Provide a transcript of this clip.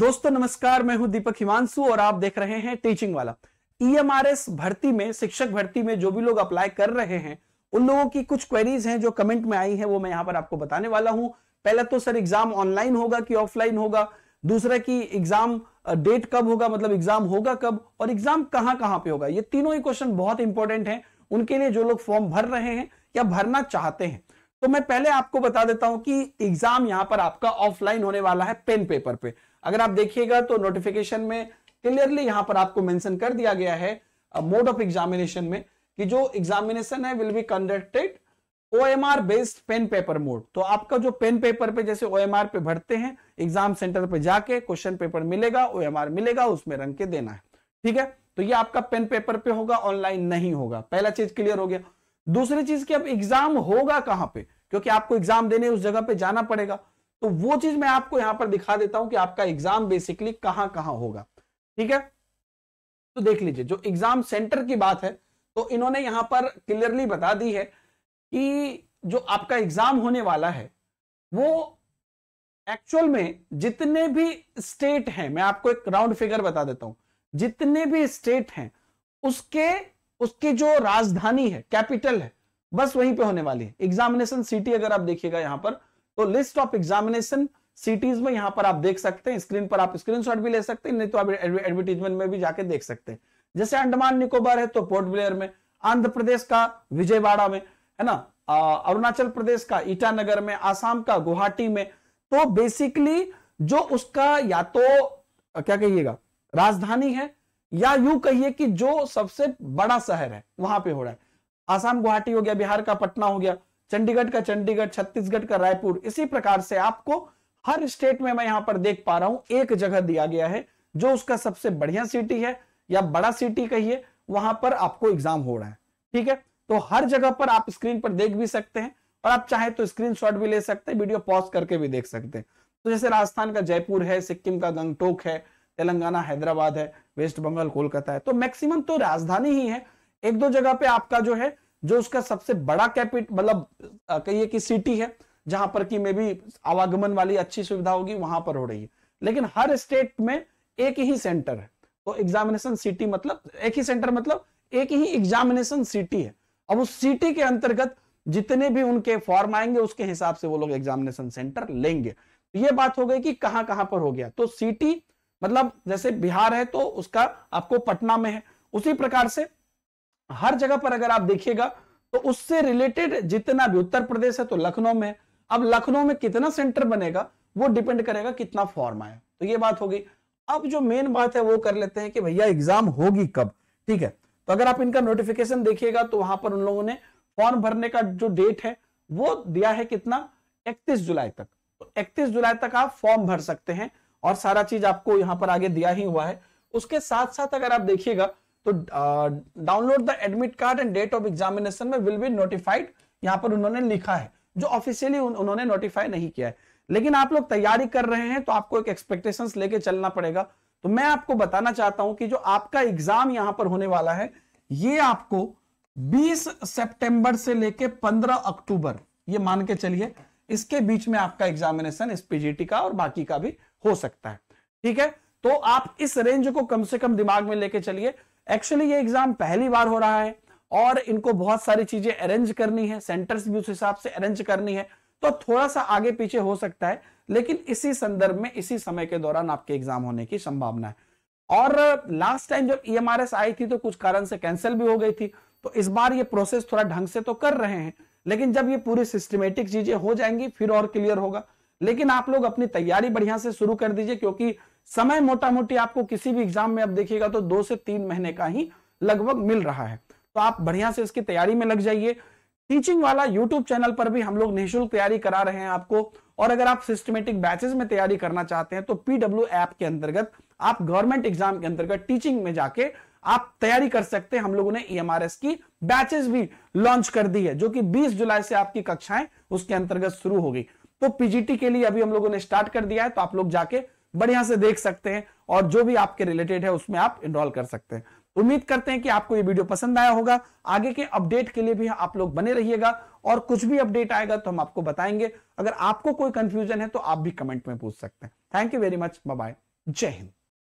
दोस्तों नमस्कार मैं हूं दीपक हिमांशु और आप देख रहे हैं टीचिंग वाला ईएमआरएस e भर्ती में शिक्षक भर्ती में जो भी लोग अप्लाई कर रहे हैं उन लोगों की कुछ क्वेरीज हैं जो कमेंट में आई है वो मैं यहाँ पर आपको बताने वाला हूँ पहला तो सर एग्जाम ऑनलाइन होगा कि ऑफलाइन होगा दूसरा की एग्जाम डेट कब होगा मतलब एग्जाम होगा कब और एग्जाम कहाँ कहाँ पे होगा ये तीनों ही क्वेश्चन बहुत इंपॉर्टेंट है उनके लिए जो लोग फॉर्म भर रहे हैं या भरना चाहते हैं तो मैं पहले आपको बता देता हूं कि एग्जाम यहां पर आपका ऑफलाइन होने वाला है पेन पेपर पे अगर आप देखिएगा तो नोटिफिकेशन में क्लियरली यहां पर आपको मेंशन कर दिया गया है मोड ऑफ एग्जामिनेशन में कि जो एग्जामिनेशन है will be conducted OMR based pen paper mode तो आपका जो पेन पेपर पे जैसे ओएमआर पे भरते हैं एग्जाम सेंटर पे जाके क्वेश्चन पेपर मिलेगा ओएमआर मिलेगा उसमें रंग के देना है ठीक है तो ये आपका पेन पेपर पे होगा ऑनलाइन नहीं होगा पहला चीज क्लियर हो गया दूसरी चीज की अब एग्जाम होगा कहां पे क्योंकि आपको एग्जाम देने उस जगह पे जाना पड़ेगा तो वो चीज मैं आपको यहां पर दिखा देता हूं कि आपका एग्जाम बेसिकली कहां कहां होगा ठीक है तो देख लीजिए जो एग्जाम सेंटर की बात है तो इन्होंने यहां पर क्लियरली बता दी है कि जो आपका एग्जाम होने वाला है वो एक्चुअल में जितने भी स्टेट हैं मैं आपको एक राउंड फिगर बता देता हूं जितने भी स्टेट हैं उसके उसकी जो राजधानी है कैपिटल है बस वहीं पे होने वाली है एग्जामिनेशन सिटी अगर आप देखिएगा यहां पर तो लिस्ट ऑफ एग्जामिनेशन सिटीज में यहां पर आप देख सकते हैं स्क्रीन पर आप स्क्रीनशॉट भी ले सकते हैं नहीं तो आप एडवर्टीजमेंट में भी जाके देख सकते हैं जैसे अंडमान निकोबार है तो पोर्ट ब्लेयर में आंध्र प्रदेश का विजयवाड़ा में है ना अरुणाचल प्रदेश का ईटानगर में आसाम का गुवाहाटी में तो बेसिकली जो उसका या तो क्या कहिएगा राजधानी है या यू कहिए कि जो सबसे बड़ा शहर है वहां पे हो रहा है आसाम गुवाहाटी हो गया बिहार का पटना हो गया चंडीगढ़ का चंडीगढ़ छत्तीसगढ़ का रायपुर इसी प्रकार से आपको हर स्टेट में मैं यहां पर देख पा रहा हूं एक जगह दिया गया है जो उसका सबसे बढ़िया सिटी है या बड़ा सिटी कहिए वहां पर आपको एग्जाम हो रहा है ठीक है तो हर जगह पर आप स्क्रीन पर देख भी सकते हैं और आप चाहे तो स्क्रीन भी ले सकते हैं वीडियो पॉज करके भी देख सकते हैं तो जैसे राजस्थान का जयपुर है सिक्किम का गंगटोक है तेलंगाना हैदराबाद है वेस्ट बंगाल कोलकाता है तो मैक्सिमम तो राजधानी ही है एक दो जगह पे आपका जो है जो उसका सबसे बड़ा कैपिट मतलब कहिए कि सिटी है जहां पर कि मे भी आवागमन वाली अच्छी सुविधा होगी वहां पर हो रही है लेकिन हर स्टेट में एक ही सेंटर है तो एग्जामिनेशन सिटी मतलब एक ही सेंटर मतलब एक ही एग्जामिनेशन सिटी है अब उस सिटी के अंतर्गत जितने भी उनके फॉर्म आएंगे उसके हिसाब से वो लोग एग्जामिनेशन सेंटर लेंगे तो ये बात हो गई कि कहां कहां पर हो गया तो सिटी मतलब जैसे बिहार है तो उसका आपको पटना में है उसी प्रकार से हर जगह पर अगर आप देखिएगा तो उससे रिलेटेड जितना भी उत्तर प्रदेश है तो लखनऊ में अब लखनऊ में कितना सेंटर बनेगा वो डिपेंड करेगा कितना फॉर्म आया तो ये बात होगी अब जो मेन बात है वो कर लेते हैं कि भैया एग्जाम होगी कब ठीक है तो अगर आप इनका नोटिफिकेशन देखिएगा तो वहां पर उन लोगों ने फॉर्म भरने का जो डेट है वो दिया है कितना इकतीस जुलाई तक तो इकतीस जुलाई तक आप फॉर्म भर सकते हैं और सारा चीज आपको यहां पर आगे दिया ही हुआ है उसके साथ साथ अगर आप देखिएगा तो download the admit card and date of examination में विल बी नोटिफाइड यहाँ पर उन्होंने लिखा है जो ऑफिशियली उन, उन्होंने नोटिफाई नहीं किया है लेकिन आप लोग तैयारी कर रहे हैं तो आपको एक एक्सपेक्टेशन लेके चलना पड़ेगा तो मैं आपको बताना चाहता हूं कि जो आपका एग्जाम यहां पर होने वाला है ये आपको 20 सितंबर से लेके 15 अक्टूबर ये मान के चलिए इसके बीच में आपका एग्जामिनेशन इस पीजीटी का और बाकी का भी हो सकता है ठीक है तो आप इस रेंज को कम से कम दिमाग में लेके चलिए एक्चुअली ये एग्जाम पहली बार हो रहा है और इनको बहुत सारी चीजें अरेंज करनी है सेंटर्स भी उस हिसाब से अरेंज करनी है तो थोड़ा सा आगे पीछे हो सकता है लेकिन इसी संदर्भ में इसी समय के दौरान आपके एग्जाम होने की संभावना है और लास्ट टाइम जब एस e आई थी तो कुछ कारण से कैंसिल भी हो गई थी तो इस बार ये प्रोसेस थोड़ा ढंग से तो कर रहे हैं लेकिन जब ये पूरी सिस्टमेटिक चीजें हो जाएंगी फिर और क्लियर होगा लेकिन आप लोग अपनी तैयारी बढ़िया से शुरू कर दीजिए क्योंकि समय मोटा मोटी आपको किसी भी एग्जाम में अब देखिएगा तो दो से तीन महीने का ही लगभग मिल रहा है तो आप बढ़िया से इसकी तैयारी में लग जाइए टीचिंग वाला यूट्यूब चैनल पर भी हम लोग निःशुल्क तैयारी करा रहे हैं आपको और अगर आप सिस्टमेटिक बैचेस में तैयारी करना चाहते हैं तो पीडब्ल्यू ऐप के अंतर्गत आप गवर्नमेंट एग्जाम के अंतर्गत टीचिंग में जाके आप तैयारी कर सकते हैं हम लोगों ने ई e की बैचेस भी लॉन्च कर दी है जो कि 20 जुलाई से आपकी कक्षाएं उसके अंतर्गत शुरू होगी तो पीजीटी के लिए अभी हम लोगों ने स्टार्ट कर दिया है तो आप लोग जाके बढ़िया से देख सकते हैं और जो भी आपके रिलेटेड है उसमें आप इनरोल कर सकते हैं उम्मीद करते हैं कि आपको ये वीडियो पसंद आया होगा आगे के अपडेट के लिए भी आप लोग बने रहिएगा और कुछ भी अपडेट आएगा तो हम आपको बताएंगे अगर आपको कोई कंफ्यूजन है तो आप भी कमेंट में पूछ सकते हैं thank you very much bye जय हिंद